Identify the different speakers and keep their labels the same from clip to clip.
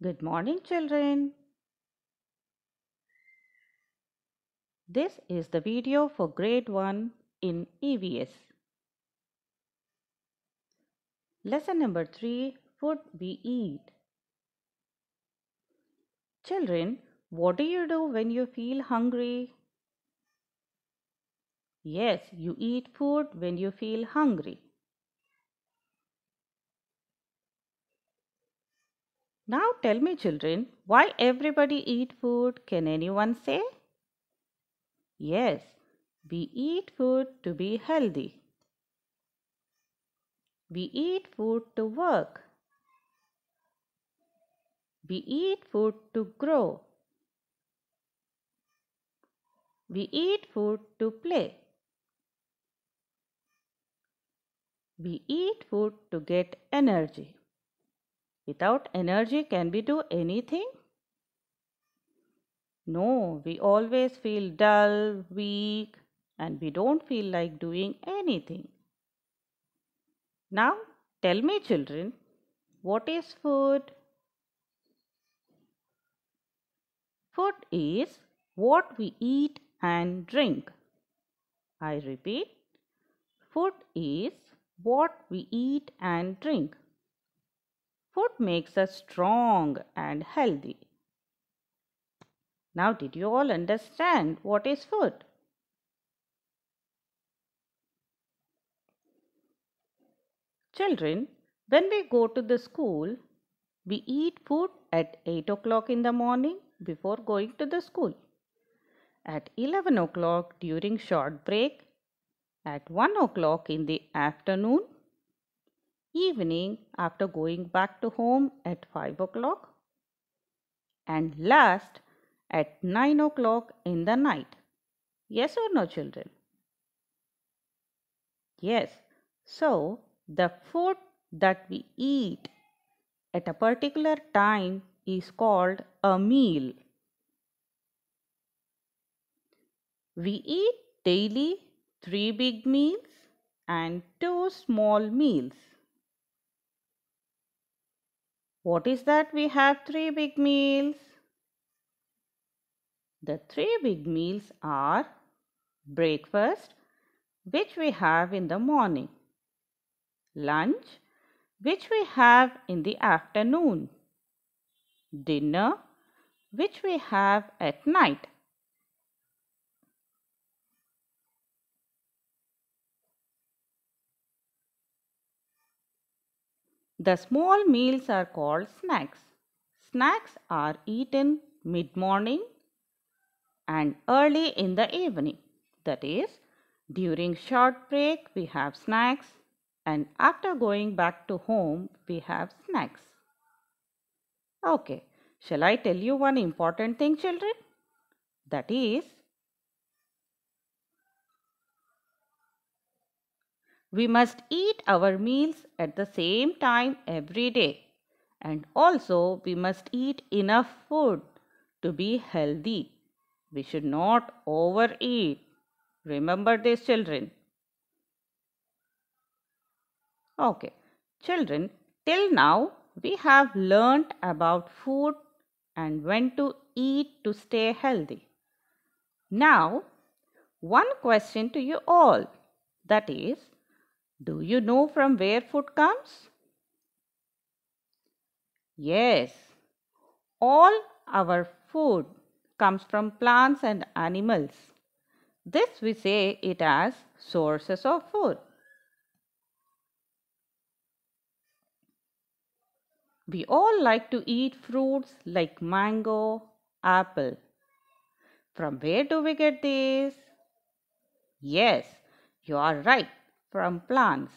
Speaker 1: Good morning, children. This is the video for grade 1 in EVS. Lesson number 3 Food we eat. Children, what do you do when you feel hungry? Yes, you eat food when you feel hungry. Now tell me children, why everybody eat food? Can anyone say? Yes, we eat food to be healthy. We eat food to work. We eat food to grow. We eat food to play. We eat food to get energy. Without energy, can we do anything? No, we always feel dull, weak, and we don't feel like doing anything. Now, tell me, children, what is food? Food is what we eat and drink. I repeat, food is what we eat and drink. Food makes us strong and healthy. Now, did you all understand what is food? Children, when we go to the school, we eat food at 8 o'clock in the morning before going to the school, at 11 o'clock during short break, at 1 o'clock in the afternoon evening after going back to home at 5 o'clock and last at 9 o'clock in the night. Yes or no, children? Yes. So, the food that we eat at a particular time is called a meal. We eat daily three big meals and two small meals. What is that we have three big meals? The three big meals are breakfast, which we have in the morning, lunch, which we have in the afternoon, dinner, which we have at night. The small meals are called snacks. Snacks are eaten mid-morning and early in the evening. That is, during short break we have snacks and after going back to home we have snacks. Okay, shall I tell you one important thing children? That is, We must eat our meals at the same time every day. And also, we must eat enough food to be healthy. We should not overeat. Remember this, children. Okay, children, till now we have learnt about food and when to eat to stay healthy. Now, one question to you all that is, do you know from where food comes? Yes, all our food comes from plants and animals. This we say it as sources of food. We all like to eat fruits like mango, apple. From where do we get these? Yes, you are right from plants.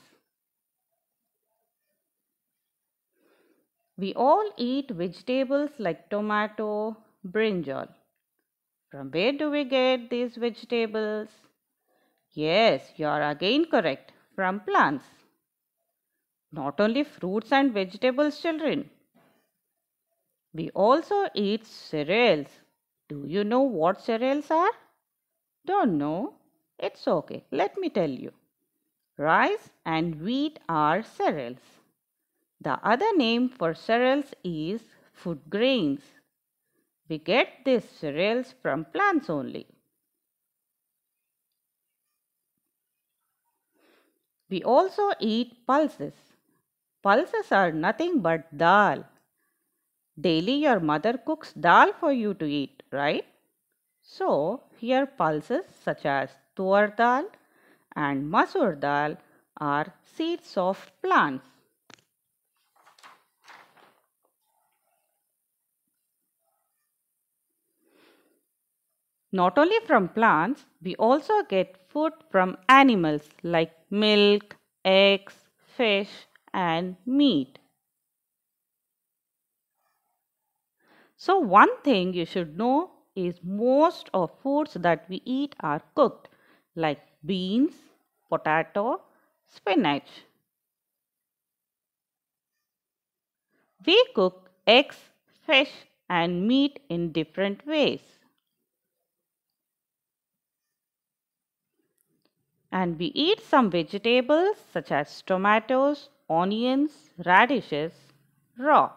Speaker 1: We all eat vegetables like tomato, brinjal. From where do we get these vegetables? Yes, you are again correct. From plants. Not only fruits and vegetables, children. We also eat cereals. Do you know what cereals are? Don't know. It's okay. Let me tell you. Rice and wheat are cereals. The other name for cereals is food grains. We get these cereals from plants only. We also eat pulses. Pulses are nothing but dal. Daily your mother cooks dal for you to eat, right? So, here pulses such as tuar dal, and masoor dal are seeds of plants. Not only from plants, we also get food from animals like milk, eggs, fish and meat. So one thing you should know is most of foods that we eat are cooked like beans, potato, spinach. We cook eggs, fish and meat in different ways. And we eat some vegetables such as tomatoes, onions, radishes raw.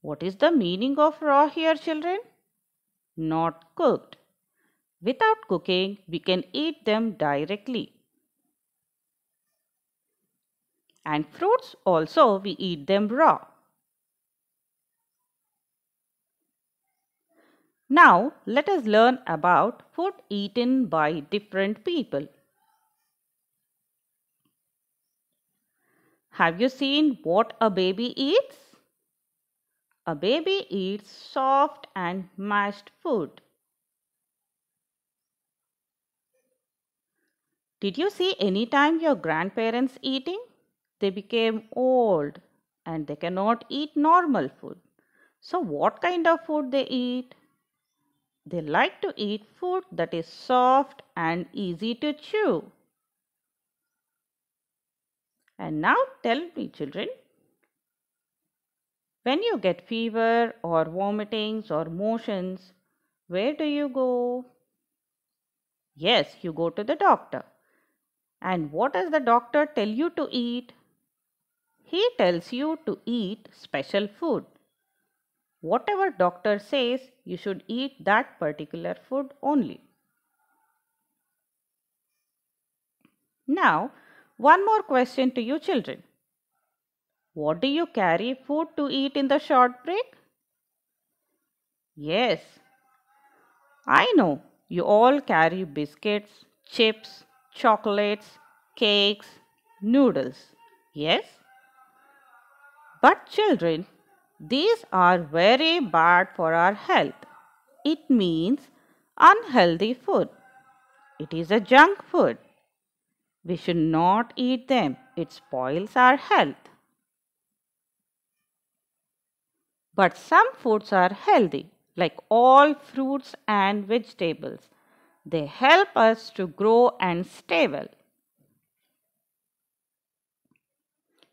Speaker 1: What is the meaning of raw here children? Not cooked. Without cooking, we can eat them directly. And fruits also, we eat them raw. Now, let us learn about food eaten by different people. Have you seen what a baby eats? A baby eats soft and mashed food. Did you see any time your grandparents eating? They became old and they cannot eat normal food. So, what kind of food they eat? They like to eat food that is soft and easy to chew. And now tell me, children, when you get fever or vomitings or motions, where do you go? Yes, you go to the doctor. And what does the doctor tell you to eat? He tells you to eat special food. Whatever doctor says, you should eat that particular food only. Now, one more question to you children. What do you carry food to eat in the short break? Yes, I know you all carry biscuits, chips, chocolates, cakes, noodles. Yes? But children, these are very bad for our health. It means unhealthy food. It is a junk food. We should not eat them. It spoils our health. But some foods are healthy, like all fruits and vegetables. They help us to grow and stay well.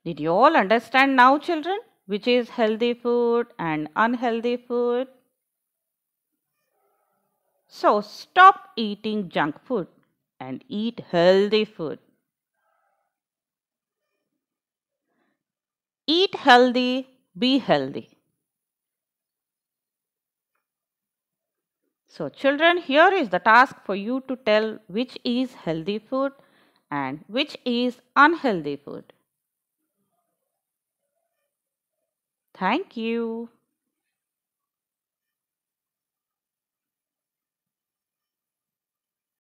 Speaker 1: Did you all understand now, children, which is healthy food and unhealthy food? So, stop eating junk food and eat healthy food. Eat healthy, be healthy. So children here is the task for you to tell which is healthy food and which is unhealthy food. Thank you.